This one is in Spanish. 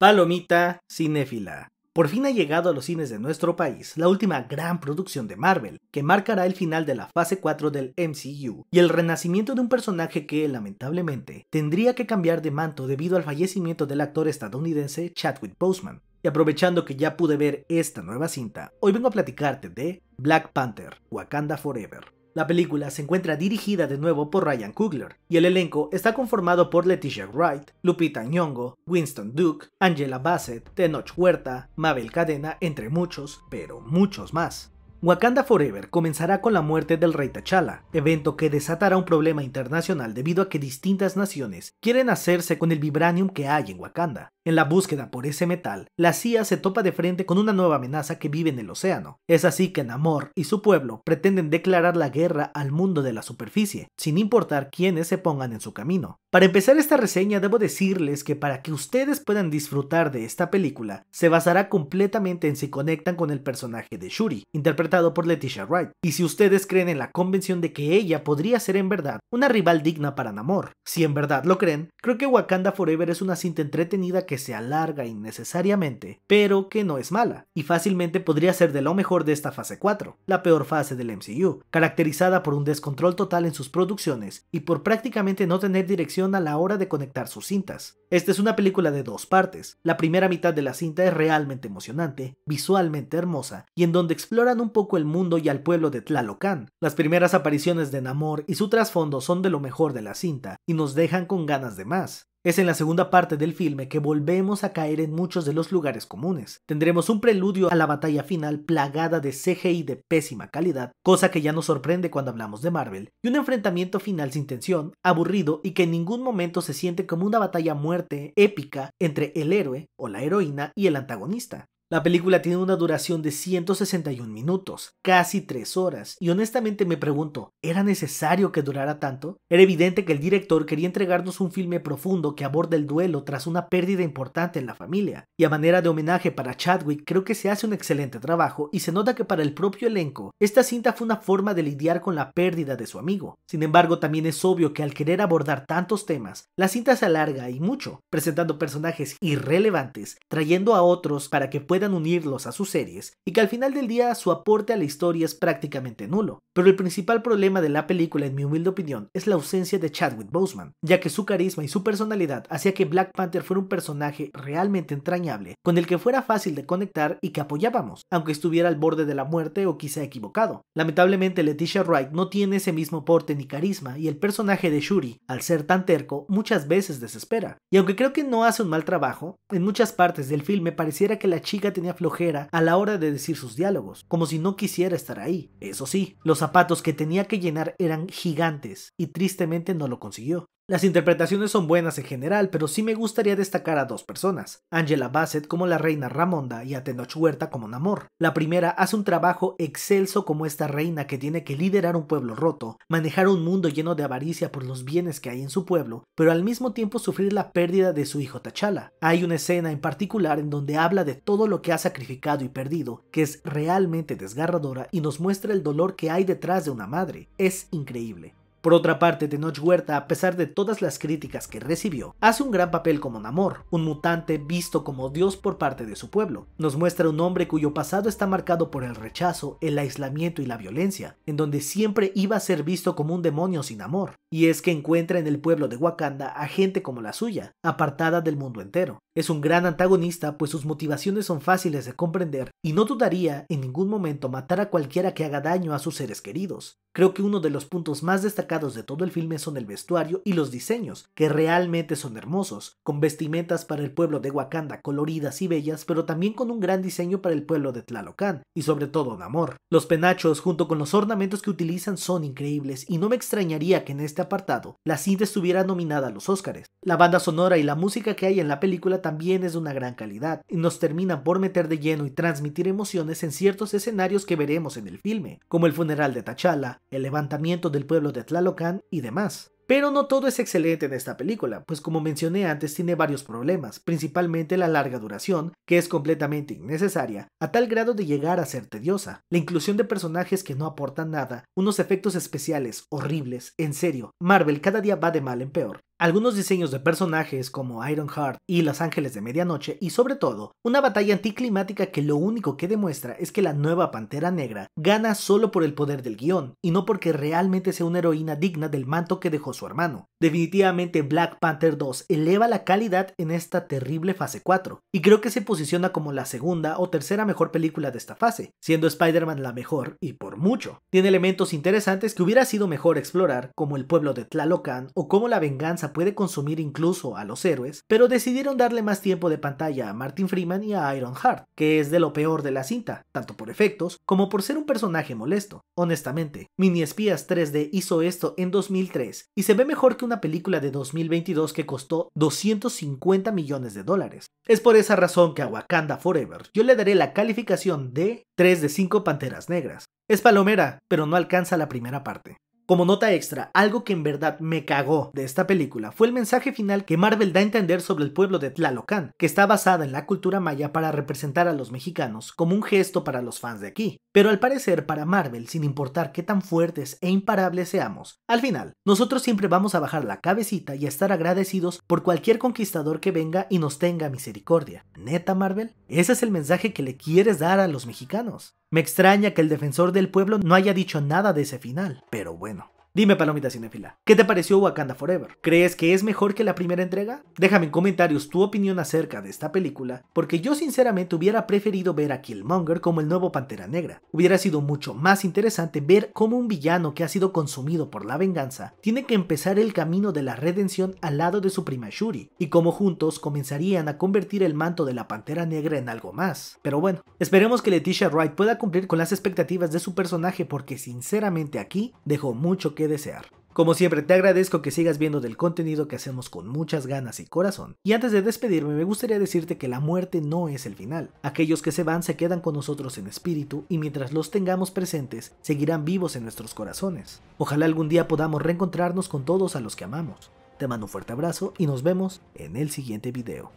Palomita Cinéfila. Por fin ha llegado a los cines de nuestro país la última gran producción de Marvel, que marcará el final de la fase 4 del MCU y el renacimiento de un personaje que, lamentablemente, tendría que cambiar de manto debido al fallecimiento del actor estadounidense Chadwick Boseman. Y aprovechando que ya pude ver esta nueva cinta, hoy vengo a platicarte de Black Panther, Wakanda Forever. La película se encuentra dirigida de nuevo por Ryan Coogler y el elenco está conformado por Leticia Wright, Lupita Nyong'o, Winston Duke, Angela Bassett, Tenoch Huerta, Mabel Cadena, entre muchos, pero muchos más. Wakanda Forever comenzará con la muerte del rey T'Challa, evento que desatará un problema internacional debido a que distintas naciones quieren hacerse con el vibranium que hay en Wakanda. En la búsqueda por ese metal, la CIA se topa de frente con una nueva amenaza que vive en el océano. Es así que Namor y su pueblo pretenden declarar la guerra al mundo de la superficie, sin importar quiénes se pongan en su camino. Para empezar esta reseña debo decirles que para que ustedes puedan disfrutar de esta película, se basará completamente en si conectan con el personaje de Shuri, interpretado por Leticia Wright, y si ustedes creen en la convención de que ella podría ser en verdad una rival digna para Namor. Si en verdad lo creen, creo que Wakanda Forever es una cinta entretenida que se alarga innecesariamente, pero que no es mala, y fácilmente podría ser de lo mejor de esta fase 4, la peor fase del MCU, caracterizada por un descontrol total en sus producciones y por prácticamente no tener dirección a la hora de conectar sus cintas. Esta es una película de dos partes, la primera mitad de la cinta es realmente emocionante, visualmente hermosa, y en donde exploran un poco el mundo y al pueblo de Tlalocan. Las primeras apariciones de Namor y su trasfondo son de lo mejor de la cinta, y nos dejan con ganas de más. Es en la segunda parte del filme que volvemos a caer en muchos de los lugares comunes. Tendremos un preludio a la batalla final plagada de CGI de pésima calidad, cosa que ya nos sorprende cuando hablamos de Marvel, y un enfrentamiento final sin tensión, aburrido y que en ningún momento se siente como una batalla muerte épica entre el héroe o la heroína y el antagonista. La película tiene una duración de 161 minutos, casi 3 horas, y honestamente me pregunto, ¿era necesario que durara tanto? Era evidente que el director quería entregarnos un filme profundo que aborda el duelo tras una pérdida importante en la familia, y a manera de homenaje para Chadwick creo que se hace un excelente trabajo y se nota que para el propio elenco, esta cinta fue una forma de lidiar con la pérdida de su amigo. Sin embargo, también es obvio que al querer abordar tantos temas, la cinta se alarga y mucho, presentando personajes irrelevantes, trayendo a otros para que puedan unirlos a sus series y que al final del día su aporte a la historia es prácticamente nulo. Pero el principal problema de la película, en mi humilde opinión, es la ausencia de Chadwick Boseman, ya que su carisma y su personalidad hacía que Black Panther fuera un personaje realmente entrañable, con el que fuera fácil de conectar y que apoyábamos, aunque estuviera al borde de la muerte o quizá equivocado. Lamentablemente Leticia Wright no tiene ese mismo porte ni carisma y el personaje de Shuri, al ser tan terco, muchas veces desespera. Y aunque creo que no hace un mal trabajo, en muchas partes del filme pareciera que la chica tenía flojera a la hora de decir sus diálogos, como si no quisiera estar ahí. Eso sí, los zapatos que tenía que llenar eran gigantes y tristemente no lo consiguió. Las interpretaciones son buenas en general, pero sí me gustaría destacar a dos personas, Angela Bassett como la reina Ramonda y a Tenoch Huerta como Namor. La primera hace un trabajo excelso como esta reina que tiene que liderar un pueblo roto, manejar un mundo lleno de avaricia por los bienes que hay en su pueblo, pero al mismo tiempo sufrir la pérdida de su hijo T'Challa. Hay una escena en particular en donde habla de todo lo que ha sacrificado y perdido, que es realmente desgarradora y nos muestra el dolor que hay detrás de una madre. Es increíble. Por otra parte, Tenoch Huerta, a pesar de todas las críticas que recibió, hace un gran papel como Namor, un mutante visto como Dios por parte de su pueblo. Nos muestra un hombre cuyo pasado está marcado por el rechazo, el aislamiento y la violencia, en donde siempre iba a ser visto como un demonio sin amor. Y es que encuentra en el pueblo de Wakanda a gente como la suya, apartada del mundo entero. Es un gran antagonista, pues sus motivaciones son fáciles de comprender y no dudaría en ningún momento matar a cualquiera que haga daño a sus seres queridos. Creo que uno de los puntos más destacados de todo el filme son el vestuario y los diseños, que realmente son hermosos, con vestimentas para el pueblo de Wakanda coloridas y bellas, pero también con un gran diseño para el pueblo de Tlalocan, y sobre todo un amor. Los penachos junto con los ornamentos que utilizan son increíbles y no me extrañaría que en este apartado la cinta estuviera nominada a los Oscars. La banda sonora y la música que hay en la película también es de una gran calidad y nos terminan por meter de lleno y transmitir emociones en ciertos escenarios que veremos en el filme, como el funeral de T'Challa, el levantamiento del pueblo de Tlalocan, Locan y demás. Pero no todo es excelente en esta película, pues como mencioné antes tiene varios problemas, principalmente la larga duración, que es completamente innecesaria, a tal grado de llegar a ser tediosa, la inclusión de personajes que no aportan nada, unos efectos especiales horribles, en serio, Marvel cada día va de mal en peor, algunos diseños de personajes como Ironheart y Los Ángeles de Medianoche y sobre todo una batalla anticlimática que lo único que demuestra es que la nueva Pantera Negra gana solo por el poder del guión y no porque realmente sea una heroína digna del manto que dejó su hermano. Definitivamente Black Panther 2 eleva la calidad en esta terrible fase 4 y creo que se posiciona como la segunda o tercera mejor película de esta fase, siendo Spider-Man la mejor y por mucho. Tiene elementos interesantes que hubiera sido mejor explorar como el pueblo de Tlalocan o como la venganza puede consumir incluso a los héroes, pero decidieron darle más tiempo de pantalla a Martin Freeman y a Iron Heart, que es de lo peor de la cinta, tanto por efectos como por ser un personaje molesto. Honestamente, Mini Espías 3D hizo esto en 2003 y se ve mejor que una película de 2022 que costó 250 millones de dólares. Es por esa razón que a Wakanda Forever yo le daré la calificación de 3 de 5 panteras negras. Es palomera, pero no alcanza la primera parte. Como nota extra, algo que en verdad me cagó de esta película fue el mensaje final que Marvel da a entender sobre el pueblo de Tlalocan, que está basada en la cultura maya para representar a los mexicanos como un gesto para los fans de aquí. Pero al parecer para Marvel, sin importar qué tan fuertes e imparables seamos, al final, nosotros siempre vamos a bajar la cabecita y a estar agradecidos por cualquier conquistador que venga y nos tenga misericordia. ¿Neta Marvel? Ese es el mensaje que le quieres dar a los mexicanos. Me extraña que el defensor del pueblo no haya dicho nada de ese final, pero bueno. Dime, Palomita Cinefila, ¿qué te pareció Wakanda Forever? ¿Crees que es mejor que la primera entrega? Déjame en comentarios tu opinión acerca de esta película, porque yo sinceramente hubiera preferido ver a Killmonger como el nuevo Pantera Negra. Hubiera sido mucho más interesante ver cómo un villano que ha sido consumido por la venganza tiene que empezar el camino de la redención al lado de su prima Shuri, y cómo juntos comenzarían a convertir el manto de la Pantera Negra en algo más. Pero bueno, esperemos que Leticia Wright pueda cumplir con las expectativas de su personaje porque sinceramente aquí dejó mucho que desear. Como siempre te agradezco que sigas viendo del contenido que hacemos con muchas ganas y corazón. Y antes de despedirme me gustaría decirte que la muerte no es el final. Aquellos que se van se quedan con nosotros en espíritu y mientras los tengamos presentes seguirán vivos en nuestros corazones. Ojalá algún día podamos reencontrarnos con todos a los que amamos. Te mando un fuerte abrazo y nos vemos en el siguiente video.